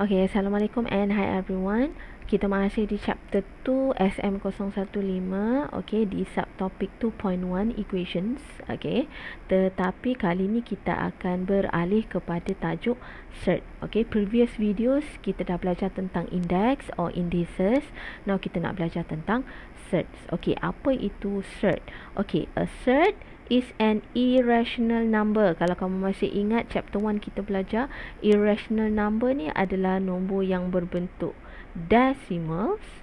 Okay, Assalamualaikum and hi everyone. Kita masih di chapter 2 SM015. Okay, di subtopik 2.1 equations. Okay, tetapi kali ni kita akan beralih kepada tajuk cert. Okay, previous videos kita dah belajar tentang index or indices. Now kita nak belajar tentang certs. Okay, apa itu cert? Okay, a cert is an irrational number. Kalau kamu masih ingat chapter 1 kita belajar, irrational number ni adalah nombor yang berbentuk decimals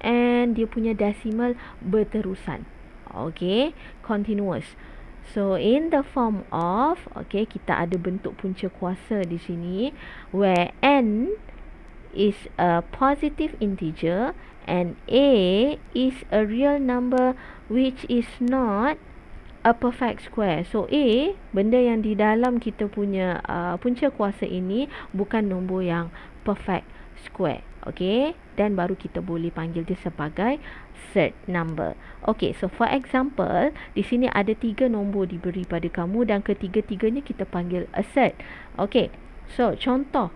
and dia punya decimal berterusan. Okay, continuous. So in the form of, okay, kita ada bentuk punca kuasa di sini where n is a positive integer and a is a real number which is not a perfect square. So A, benda yang di dalam kita punya uh, punca kuasa ini bukan nombor yang perfect square. Okay? Dan baru kita boleh panggil dia sebagai third number. Okay, so for example, di sini ada tiga nombor diberi pada kamu dan ketiga-tiganya kita panggil a third. Okay, so contoh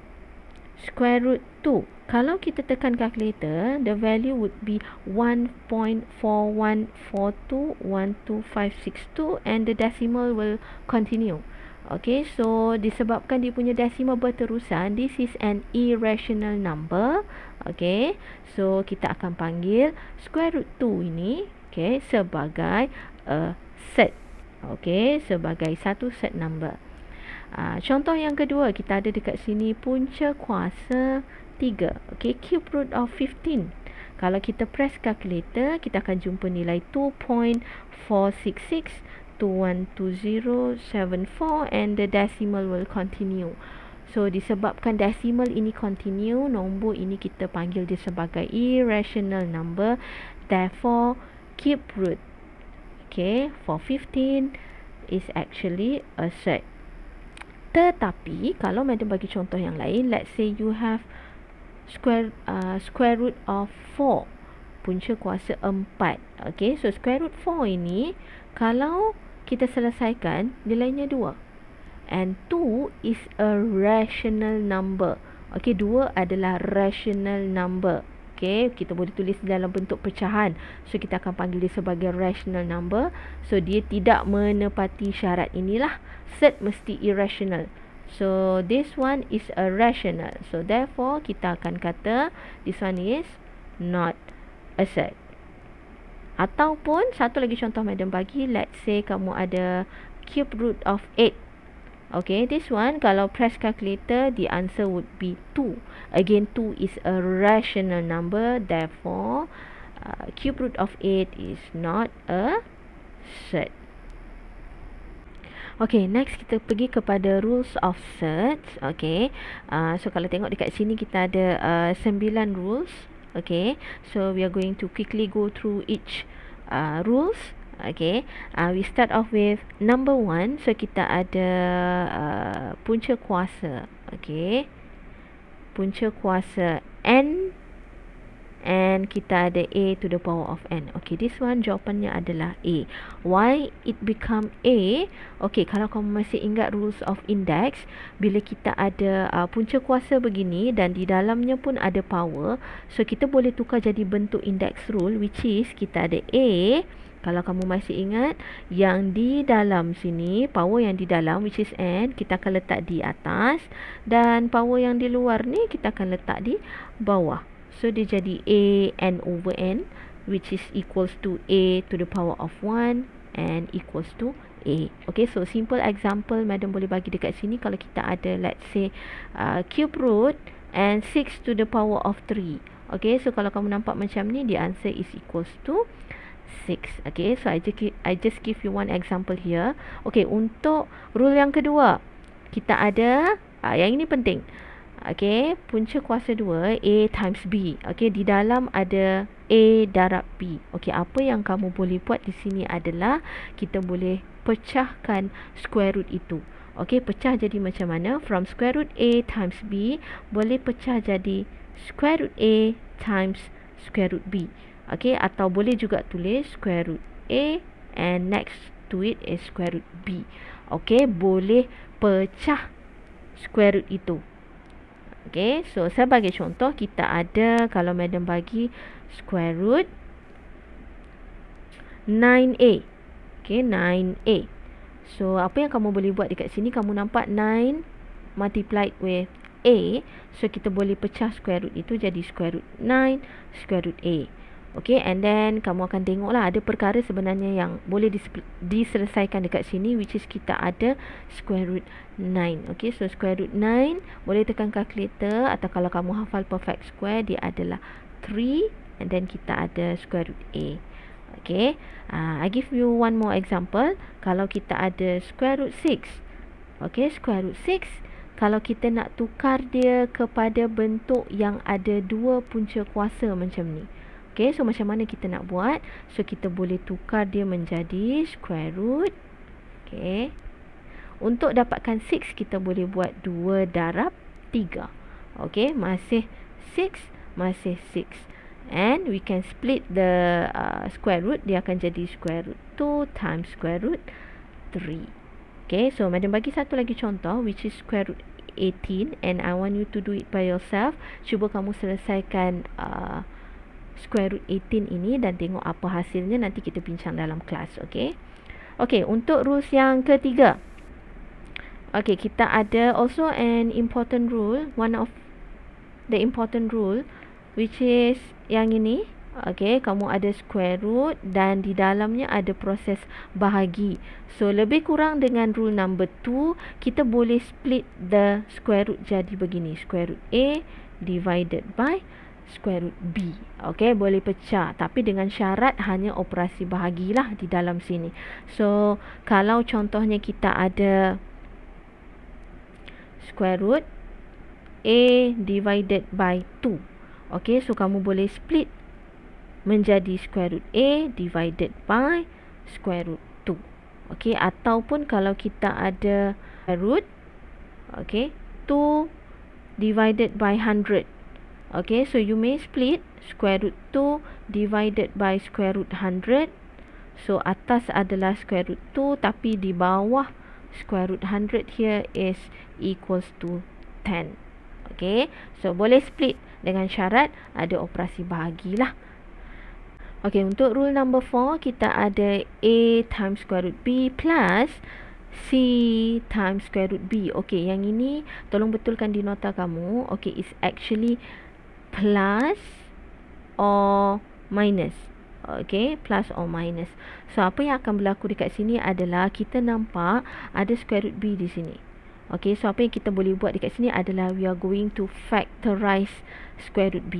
square root 2 kalau kita tekan calculator, the value would be 1.41421562 and the decimal will continue. Okay, so disebabkan dia punya decimal berterusan, this is an irrational number. Okay, so kita akan panggil square root 2 ini okay, sebagai a set. Okay, sebagai satu set number. Uh, contoh yang kedua, kita ada dekat sini punca kuasa 3. Okay, cube root of 15. Kalau kita press kalkulator, kita akan jumpa nilai 2.466212074 and the decimal will continue. So, disebabkan decimal ini continue, nombor ini kita panggil dia sebagai irrational number. Therefore, cube root okay, for 15 is actually a set. Tetapi, kalau madam bagi contoh yang lain, let's say you have square uh, square root of 4 punca kuasa 4 okey so square root 4 ini kalau kita selesaikan nilainya 2 and 2 is a rational number okey 2 adalah rational number okay. kita boleh tulis dalam bentuk pecahan so kita akan panggil dia sebagai rational number so dia tidak menepati syarat inilah set mesti irrational So this one is a rational. So therefore kita akan kata this one is not a assert. Ataupun satu lagi contoh madam bagi let's say kamu ada cube root of 8. Okay, this one kalau press calculator, the answer would be 2. Again, 2 is a rational number. Therefore, uh, cube root of 8 is not a set. Okay, next kita pergi kepada rules of search. Okay, uh, so kalau tengok dekat sini kita ada uh, sembilan uh, rules. Okay, so we are going to quickly go through each uh, rules. Okay, uh, we start off with number one. So kita ada uh, punca kuasa. Okay, punca kuasa N and kita ada a to the power of n. Okay, this one jawapannya adalah a. Why it become a? Okay, kalau kamu masih ingat rules of index, bila kita ada uh, punca kuasa begini dan di dalamnya pun ada power, so kita boleh tukar jadi bentuk index rule which is kita ada a kalau kamu masih ingat, yang di dalam sini, power yang di dalam, which is N, kita akan letak di atas. Dan power yang di luar ni, kita akan letak di bawah. So dia jadi A N over N which is equals to A to the power of 1 and equals to A. Okay, so simple example madam boleh bagi dekat sini kalau kita ada let's say uh, cube root and 6 to the power of 3. Okay, so kalau kamu nampak macam ni, the answer is equals to 6. Okay, so I just, I just give you one example here. Okay, untuk rule yang kedua, kita ada, uh, yang ini penting. Okey, punca kuasa 2 A times B. Okey, di dalam ada A darab B. Okey, apa yang kamu boleh buat di sini adalah kita boleh pecahkan square root itu. Okey, pecah jadi macam mana? From square root A times B boleh pecah jadi square root A times square root B. Okey, atau boleh juga tulis square root A and next to it is square root B. Okey, boleh pecah square root itu. Okay, so saya bagi contoh kita ada kalau madam bagi square root 9A. Okay, 9A. So, apa yang kamu boleh buat dekat sini, kamu nampak 9 multiplied with A. So, kita boleh pecah square root itu jadi square root 9 square root A. Okay, and then kamu akan tengok lah ada perkara sebenarnya yang boleh diselesaikan dekat sini which is kita ada square root 9. Okay, so square root 9 boleh tekan kalkulator atau kalau kamu hafal perfect square dia adalah 3 and then kita ada square root A. Okay, uh, I give you one more example. Kalau kita ada square root 6. Okay, square root 6. Kalau kita nak tukar dia kepada bentuk yang ada dua punca kuasa macam ni. Okey, so macam mana kita nak buat? So, kita boleh tukar dia menjadi square root. Okey. Untuk dapatkan 6, kita boleh buat 2 darab 3. Okey, masih 6, masih 6. And we can split the uh, square root. Dia akan jadi square root 2 times square root 3. Okay, so madam bagi satu lagi contoh, which is square root 18. And I want you to do it by yourself. Cuba kamu selesaikan... Uh, square root 18 ini dan tengok apa hasilnya nanti kita bincang dalam kelas. Okay? Okay, untuk rules yang ketiga. Okay, kita ada also an important rule. One of the important rule which is yang ini. Okay, kamu ada square root dan di dalamnya ada proses bahagi. So, lebih kurang dengan rule number 2, kita boleh split the square root jadi begini. Square root A divided by square root B. Okey, boleh pecah. Tapi dengan syarat hanya operasi bahagilah di dalam sini. So, kalau contohnya kita ada square root A divided by 2. Okey, so kamu boleh split menjadi square root A divided by square root 2. Okey, ataupun kalau kita ada square root, okey, 2 divided by 100. Okay, so you may split square root 2 divided by square root 100. So, atas adalah square root 2 tapi di bawah square root 100 here is equals to 10. Okay, so boleh split dengan syarat ada operasi bahagilah. Okay, untuk rule number 4, kita ada A times square root B plus C times square root B. Okay, yang ini tolong betulkan di nota kamu. Okay, it's actually plus or minus. Okay, plus or minus. So, apa yang akan berlaku dekat sini adalah kita nampak ada square root B di sini. Okay, so apa yang kita boleh buat dekat sini adalah we are going to factorize square root B.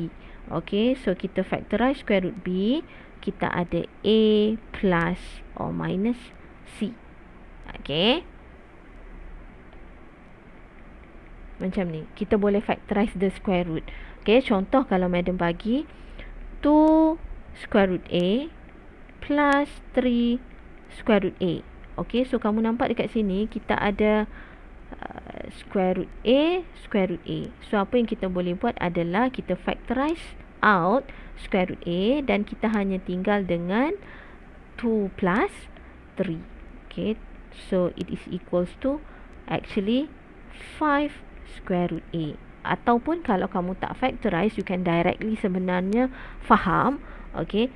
Okay, so kita factorize square root B, kita ada A plus or minus C. Okay. Macam ni. Kita boleh factorize the square root. Okey, contoh kalau madam bagi 2 square root A plus 3 square root A. Okey, so kamu nampak dekat sini kita ada uh, square root A, square root A. So, apa yang kita boleh buat adalah kita factorize out square root A dan kita hanya tinggal dengan 2 plus 3. Okey, so it is equals to actually 5 square root A ataupun kalau kamu tak factorize you can directly sebenarnya faham okay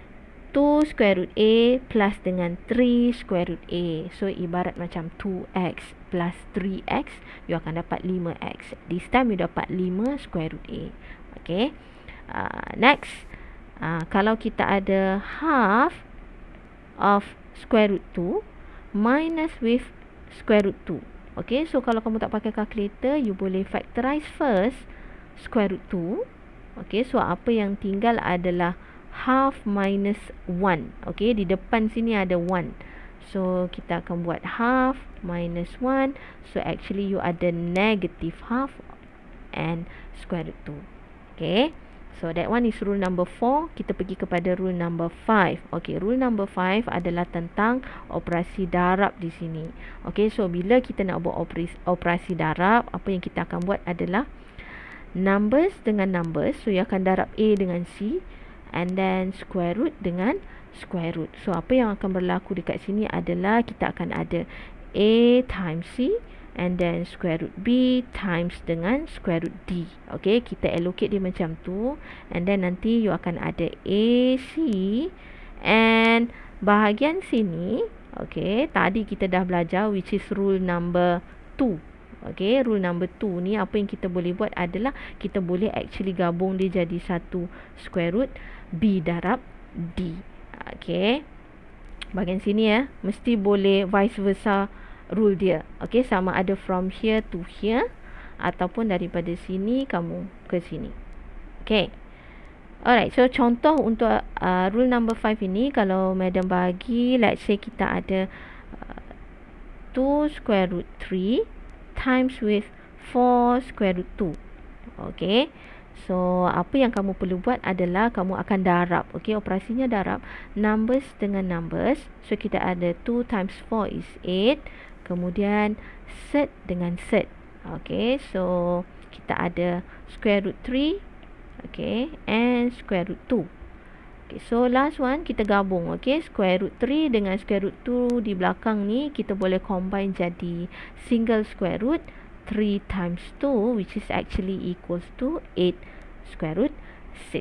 2 square root a plus dengan 3 square root a so ibarat macam 2x plus 3x you akan dapat 5x this time you dapat 5 square root a okay uh, next uh, kalau kita ada half of square root 2 minus with square root 2 Okay, so kalau kamu tak pakai calculator, you boleh factorize first square root 2. Okay, so apa yang tinggal adalah half minus 1. Okay, di depan sini ada 1. So, kita akan buat half minus 1. So, actually you ada negative half and square root 2. Okay. So that one is rule number 4 Kita pergi kepada rule number 5 Okay, rule number 5 adalah tentang operasi darab di sini Okay, so bila kita nak buat operasi, operasi darab Apa yang kita akan buat adalah Numbers dengan numbers So you akan darab A dengan C And then square root dengan square root So apa yang akan berlaku dekat sini adalah Kita akan ada A times C and then square root B times dengan square root D. Okay, kita allocate dia macam tu. And then nanti you akan ada AC and bahagian sini, okay, tadi kita dah belajar which is rule number 2. Okay, rule number 2 ni apa yang kita boleh buat adalah kita boleh actually gabung dia jadi satu square root B darab D. Okay, bahagian sini ya, mesti boleh vice versa. Okay rule dia. Okey, sama ada from here to here ataupun daripada sini kamu ke sini. Okey. Alright, so contoh untuk uh, rule number 5 ini kalau madam bagi let's say kita ada 2 uh, square root 3 times with 4 square root 2. Okey. So, apa yang kamu perlu buat adalah kamu akan darab. Okey, operasinya darab numbers dengan numbers. So, kita ada 2 times 4 is 8 kemudian set dengan set. Okay, so kita ada square root 3 okay, and square root 2. Okay, so last one kita gabung okay, square root 3 dengan square root 2 di belakang ni kita boleh combine jadi single square root 3 times 2 which is actually equals to 8 square root 6.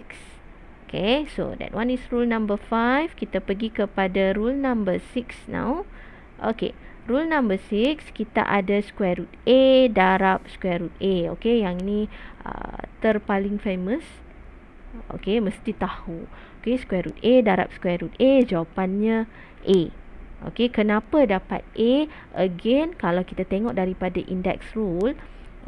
Okay, so that one is rule number 5. Kita pergi kepada rule number 6 now. Okay, rule number 6 kita ada square root A darab square root A okey yang ini uh, terpaling famous okey mesti tahu okey square root A darab square root A jawapannya A okey kenapa dapat A again kalau kita tengok daripada index rule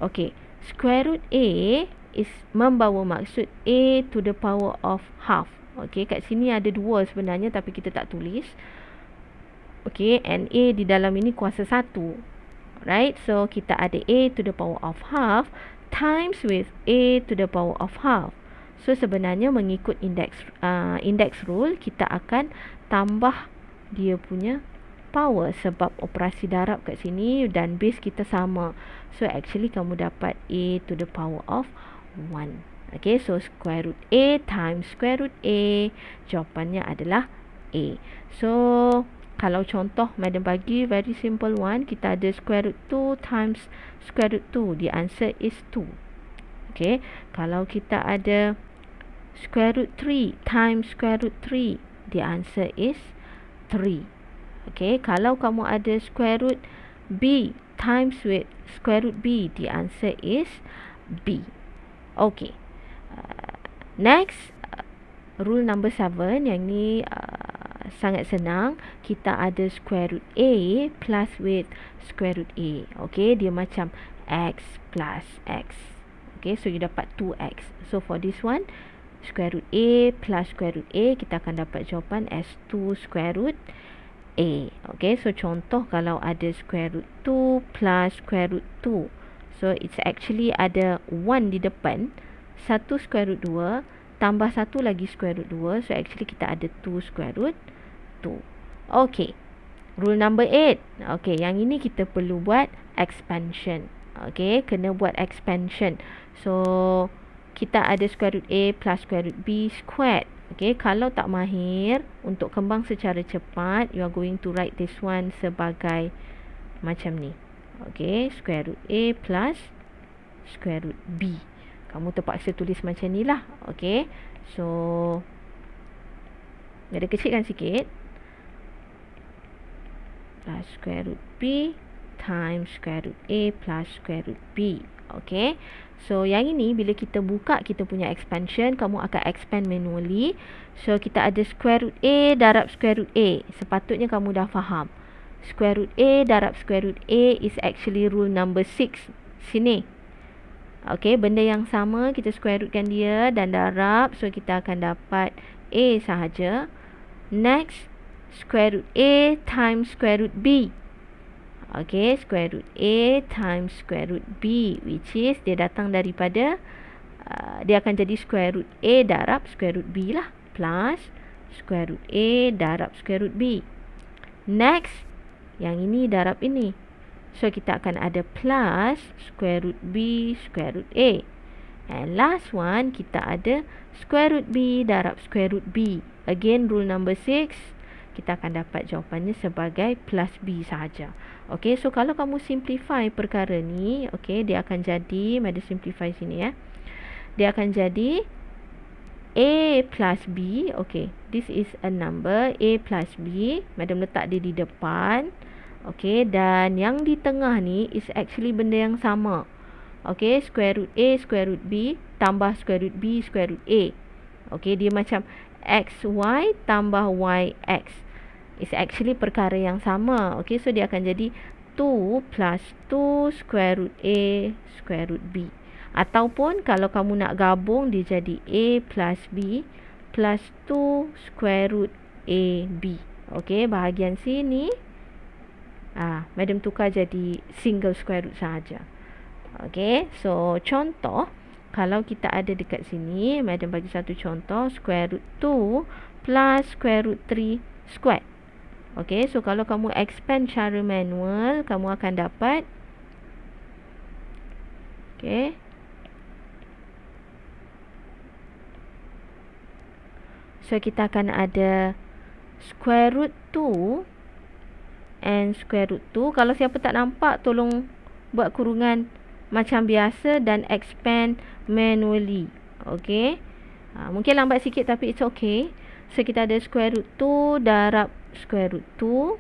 okey square root A is membawa maksud A to the power of half okey kat sini ada dua sebenarnya tapi kita tak tulis Okay, a di dalam ini kuasa satu, Right, so kita ada A to the power of half times with A to the power of half. So, sebenarnya mengikut index uh, index rule, kita akan tambah dia punya power sebab operasi darab kat sini dan base kita sama. So, actually kamu dapat A to the power of 1. Okay, so square root A times square root A, jawapannya adalah A. So, kalau contoh madam bagi very simple one kita ada square root 2 times square root 2 the answer is 2 ok kalau kita ada square root 3 times square root 3 the answer is 3 ok kalau kamu ada square root b times with square root b the answer is b ok uh, next uh, rule number 7 yang ni uh, sangat senang. Kita ada square root A plus with square root A. Okay, dia macam X plus X. Okay, so you dapat 2X. So, for this one, square root A plus square root A, kita akan dapat jawapan as 2 square root A. Okay, so contoh kalau ada square root 2 plus square root 2. So, it's actually ada 1 di depan. 1 square root 2 tambah 1 lagi square root 2. So, actually kita ada 2 square root satu. Okay. Rule number eight. Okay. Yang ini kita perlu buat expansion. Okay. Kena buat expansion. So, kita ada square root A plus square root B squared. Okay. Kalau tak mahir, untuk kembang secara cepat, you are going to write this one sebagai macam ni. Okay. Square root A plus square root B. Kamu terpaksa tulis macam ni lah. Okay. So, dia ada kecil kan sikit plus square root b times square root a plus square root b. Okay. So, yang ini bila kita buka kita punya expansion, kamu akan expand manually. So, kita ada square root a darab square root a. Sepatutnya kamu dah faham. Square root a darab square root a is actually rule number 6. Sini. Okay. Benda yang sama kita square rootkan dia dan darab. So, kita akan dapat a sahaja. Next square root A times square root B. Okay, square root A times square root B which is dia datang daripada uh, dia akan jadi square root A darab square root B lah plus square root A darab square root B. Next, yang ini darab ini. So, kita akan ada plus square root B square root A. And last one, kita ada square root B darab square root B. Again, rule number six kita akan dapat jawapannya sebagai plus B sahaja. Okey, so kalau kamu simplify perkara ni, okey, dia akan jadi, mari simplify sini ya. Dia akan jadi A plus B, okey, this is a number, A plus B, madam letak dia di depan, okey, dan yang di tengah ni is actually benda yang sama. Okey, square root A, square root B, tambah square root B, square root A. Okey, dia macam xy tambah yx is actually perkara yang sama. Okay, so dia akan jadi 2 plus 2 square root A square root B. Ataupun kalau kamu nak gabung dia jadi A plus B plus 2 square root a b. Okay, bahagian sini. Ah, Madam tukar jadi single square root saja. Okay, so contoh. Kalau kita ada dekat sini, Madam bagi satu contoh. Square root 2 plus square root 3 square. Okay, so kalau kamu expand cara manual, kamu akan dapat. Okay. So, kita akan ada square root 2 and square root 2. Kalau siapa tak nampak, tolong buat kurungan macam biasa dan expand manually. Okay. Ha, mungkin lambat sikit tapi it's okay. So, kita ada square root 2 darab square root 2.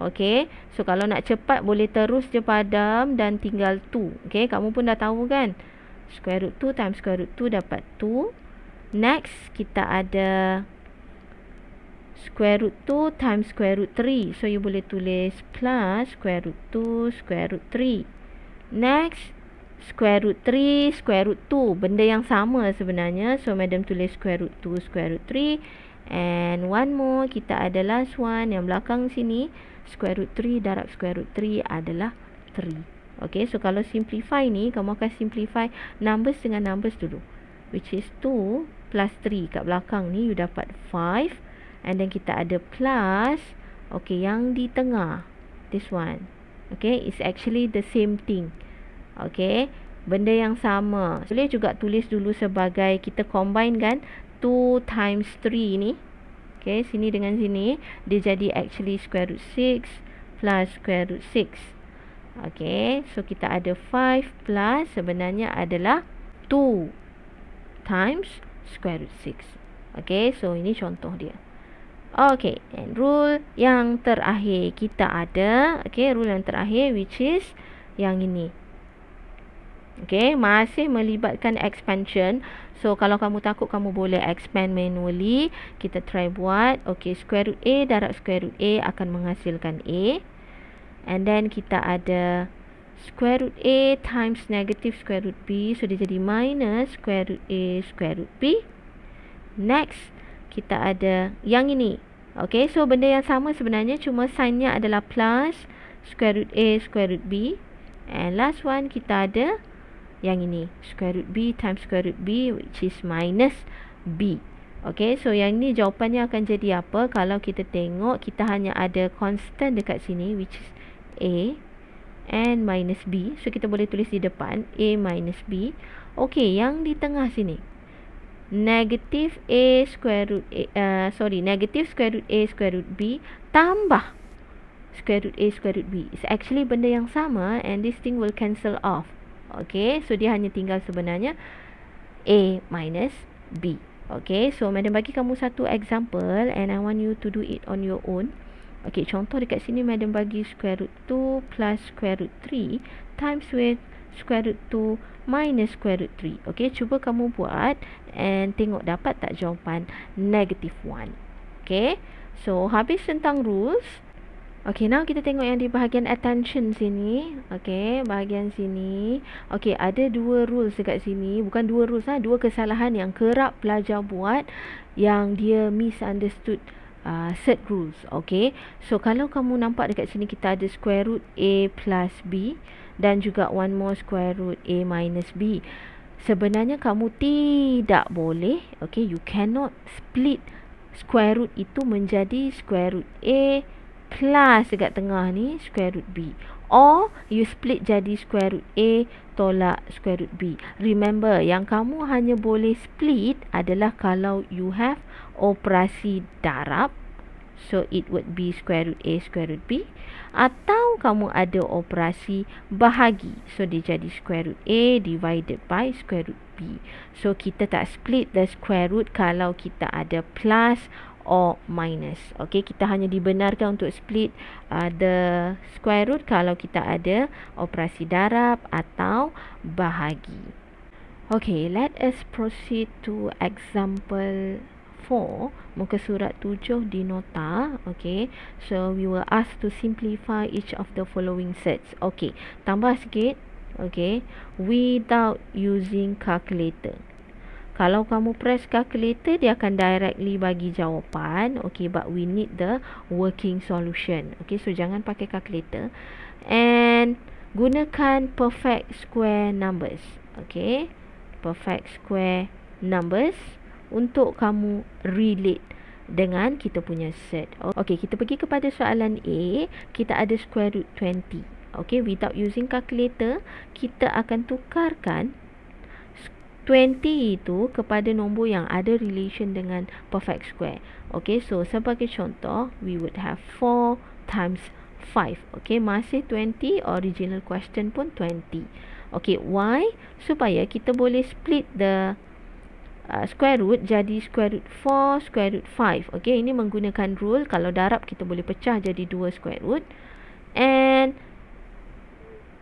Okey. So kalau nak cepat boleh terus je padam dan tinggal 2. Okey, kamu pun dah tahu kan? Square root 2 times square root 2 dapat 2. Next kita ada square root 2 times square root 3. So you boleh tulis plus square root 2 square root 3. Next square root 3 square root 2. Benda yang sama sebenarnya. So madam tulis square root 2 square root 3. And one more, kita ada last one yang belakang sini. Square root 3 darab square root 3 adalah 3. Okay, so kalau simplify ni, kamu akan simplify numbers dengan numbers dulu. Which is 2 plus 3 kat belakang ni, you dapat 5. And then kita ada plus, okay, yang di tengah. This one. Okay, it's actually the same thing. Okay, benda yang sama. Boleh juga tulis dulu sebagai kita combine kan 2 times 3 ni Okay, sini dengan sini Dia jadi actually square root 6 plus square root 6 Okay, so kita ada 5 plus sebenarnya adalah 2 times square root 6 Okay, so ini contoh dia Okay, and rule yang terakhir kita ada Okay, rule yang terakhir which is yang ini Okay, masih melibatkan expansion So kalau kamu takut kamu boleh expand manually Kita try buat Okay square root A darab square root A akan menghasilkan A And then kita ada square root A times negative square root B So dia jadi minus square root A square root B Next kita ada yang ini Okay so benda yang sama sebenarnya cuma signnya adalah plus square root A square root B And last one kita ada yang ini square root b times square root b which is minus b. Okay, so yang ini jawapannya akan jadi apa? Kalau kita tengok kita hanya ada constant dekat sini which is a and minus b. So kita boleh tulis di depan a minus b. Okay, yang di tengah sini negative a square root a, uh, sorry negative square root a square root b tambah square root a square root b. It's actually benda yang sama and this thing will cancel off. Okey, so dia hanya tinggal sebenarnya A minus B. Okey, so madam bagi kamu satu example and I want you to do it on your own. Okey, contoh dekat sini madam bagi square root 2 plus square root 3 times with square root 2 minus square root 3. Okey, cuba kamu buat and tengok dapat tak jawapan negative 1. Okey, so habis tentang rules. Okey, now kita tengok yang di bahagian attention sini. okey, bahagian sini. okey, ada dua rules dekat sini. Bukan dua rules lah. Dua kesalahan yang kerap pelajar buat yang dia misunderstood uh, set rules. okey. so kalau kamu nampak dekat sini kita ada square root A plus B dan juga one more square root A minus B. Sebenarnya kamu tidak boleh, okey, you cannot split square root itu menjadi square root A plus dekat tengah ni square root B. Or you split jadi square root A tolak square root B. Remember yang kamu hanya boleh split adalah kalau you have operasi darab. So it would be square root A square root B. Atau kamu ada operasi bahagi. So dia jadi square root A divided by square root B. So kita tak split the square root kalau kita ada plus or minus. Okey, kita hanya dibenarkan untuk split uh, the square root kalau kita ada operasi darab atau bahagi. Okey, let us proceed to example 4, muka surat 7 di nota. Okey. So we were asked to simplify each of the following sets. Okey. Tambah sikit. Okey. Without using calculator. Kalau kamu press calculator, dia akan directly bagi jawapan. Okay, but we need the working solution. Okay, so jangan pakai calculator. And gunakan perfect square numbers. Okay, perfect square numbers untuk kamu relate dengan kita punya set. Okay, kita pergi kepada soalan A. Kita ada square root 20. Okay, without using calculator, kita akan tukarkan 20 itu kepada nombor yang ada relation dengan perfect square. Okay, so sebagai contoh, we would have 4 times 5. Okay, masih 20, original question pun 20. Okay, why? Supaya kita boleh split the uh, square root jadi square root 4, square root 5. Okay, ini menggunakan rule. Kalau darab, kita boleh pecah jadi 2 square root. And...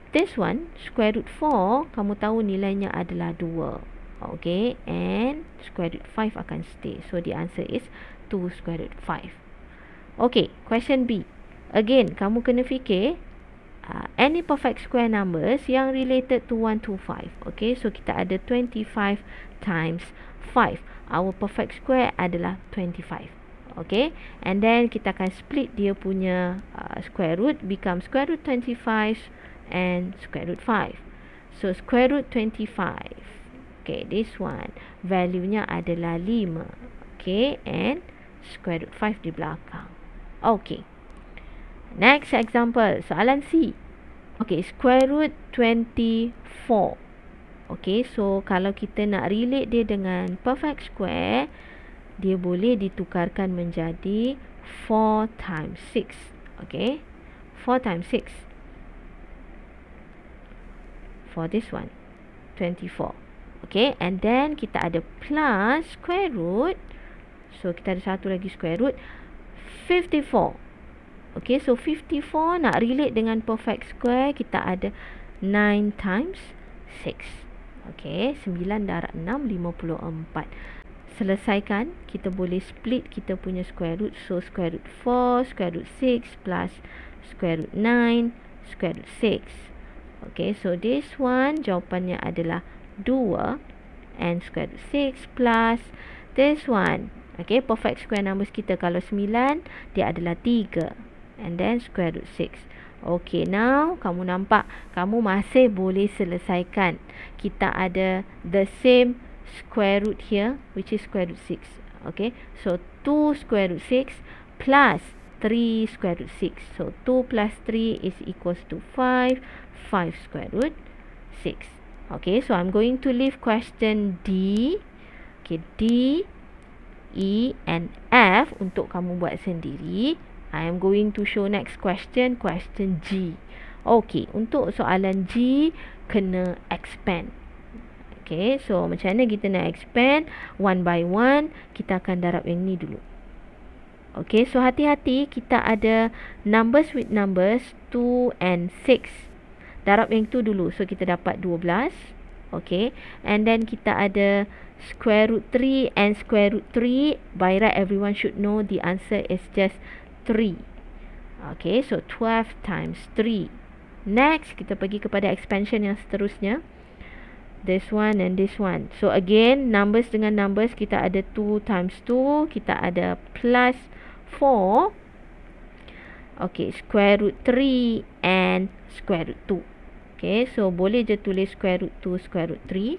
This one, square root 4, kamu tahu nilainya adalah 2. Okay, and square root 5 akan stay. So, the answer is 2 square root 5. Okay, question B. Again, kamu kena fikir uh, any perfect square numbers yang related to 1 to 5. Okay, so kita ada 25 times 5. Our perfect square adalah 25. Okay, and then kita akan split dia punya uh, square root become square root 25 and square root 5. So, square root 25. Okay, this one. Value-nya adalah 5. Okay, and square root 5 di belakang. Okay. Next example. Soalan C. Okay, square root 24. Okay, so kalau kita nak relate dia dengan perfect square, dia boleh ditukarkan menjadi 4 times 6. Okay, 4 times 6. For this one, 24. Okay, and then kita ada plus square root. So, kita ada satu lagi square root. 54. Okay, so 54 nak relate dengan perfect square, kita ada 9 times 6. Okay, 9 darat 6, 54. Selesaikan, kita boleh split kita punya square root. So, square root 4, square root 6 plus square root 9, square root 6. Okay, so this one jawapannya adalah 54. 2 n root six plus this one. Okay, perfect square numbers kita kalau sembilan dia adalah tiga, And then square root six. Okay, now kamu nampak kamu masih boleh selesaikan. Kita ada the same square root here, which is square root six. Okay, so two square root six plus 3 square root 6. So 2 plus 3 is equals to 5, 5 square root 6. Okay, so I'm going to leave question D. Okay, D, E and F untuk kamu buat sendiri. I am going to show next question, question G. Okay, untuk soalan G, kena expand. Okay, so macam mana kita nak expand? One by one, kita akan darab yang ni dulu. Okay, so hati-hati kita ada numbers with numbers 2 and 6. Darab yang tu dulu. So, kita dapat 12. Okay. And then, kita ada square root 3 and square root 3. By right, everyone should know the answer is just 3. Okay. So, 12 times 3. Next, kita pergi kepada expansion yang seterusnya. This one and this one. So, again, numbers dengan numbers. Kita ada 2 times 2. Kita ada plus 4. Okay, square root 3 and square root 2. Okay, so boleh je tulis square root 2, square root 3.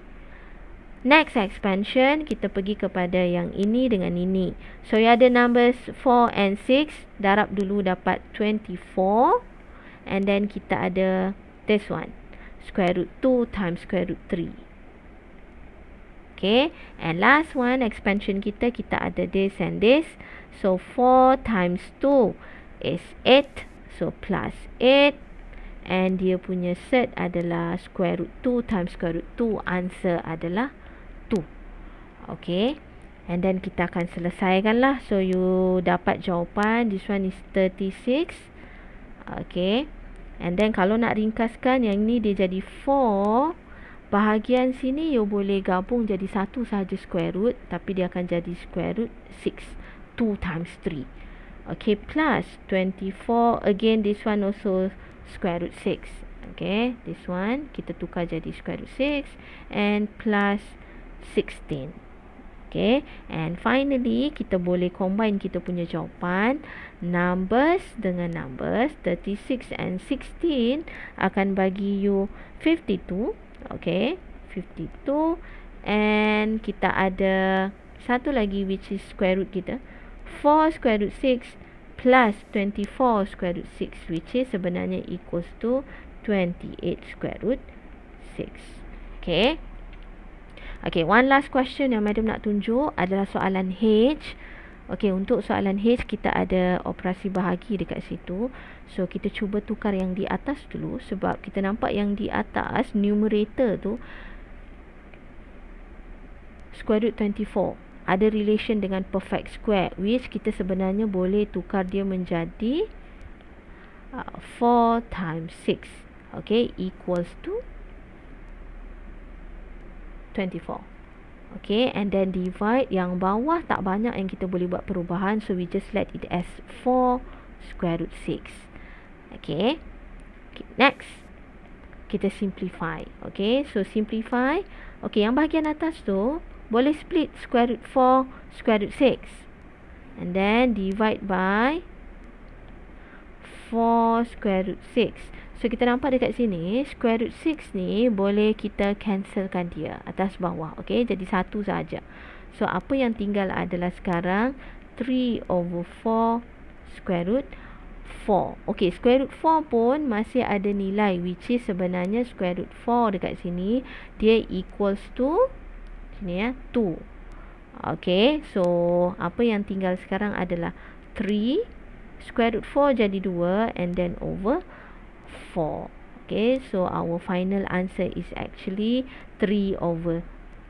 Next expansion, kita pergi kepada yang ini dengan ini. So, you ada numbers 4 and 6. Darab dulu dapat 24. And then, kita ada this one. Square root 2 times square root 3. Okay, and last one, expansion kita, kita ada this and this. So, four times two is eight. So, plus eight. And dia punya set adalah square root 2 times square root 2. Answer adalah 2. Okay. And then kita akan selesaikan lah. So, you dapat jawapan. This one is 36. Okay. And then, kalau nak ringkaskan, yang ni dia jadi 4. Bahagian sini, you boleh gabung jadi satu sahaja square root. Tapi, dia akan jadi square root 6. 2 times 3. Okay, plus 24. Again, this one also square root 6. Okay, this one kita tukar jadi square root 6 and plus 16. Okay, and finally kita boleh combine kita punya jawapan. Numbers dengan numbers 36 and 16 akan bagi you 52. Okay, 52 and kita ada satu lagi which is square root kita. 4 square root 6 plus 24 square root 6 which is sebenarnya equals to 28 square root 6. Okay. Okay, one last question yang madam nak tunjuk adalah soalan H. Okay, untuk soalan H kita ada operasi bahagi dekat situ. So, kita cuba tukar yang di atas dulu sebab kita nampak yang di atas numerator tu square root ada relation dengan perfect square which kita sebenarnya boleh tukar dia menjadi uh, 4 times 6 okay equals to 24 okay and then divide yang bawah tak banyak yang kita boleh buat perubahan so we just let it as 4 square root 6 okay, okay next kita simplify okay so simplify okay yang bahagian atas tu boleh split square root 4 square root 6 and then divide by 4 square root 6 so kita nampak dekat sini square root 6 ni boleh kita cancelkan dia atas bawah ok jadi satu saja. so apa yang tinggal adalah sekarang 3 over 4 square root 4 ok square root 4 pun masih ada nilai which is sebenarnya square root 4 dekat sini dia equals to ni ya 2 okey so apa yang tinggal sekarang adalah 3 square root 4 jadi 2 and then over 4 okey so our final answer is actually 3 over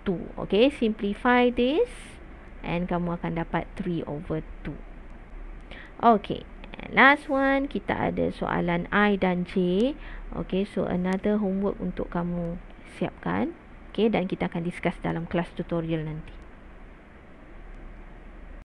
2 okey simplify this and kamu akan dapat 3 over 2 okey Last one, kita ada soalan I dan J. Okay, so another homework untuk kamu siapkan. Okay, dan kita akan discuss dalam kelas tutorial nanti.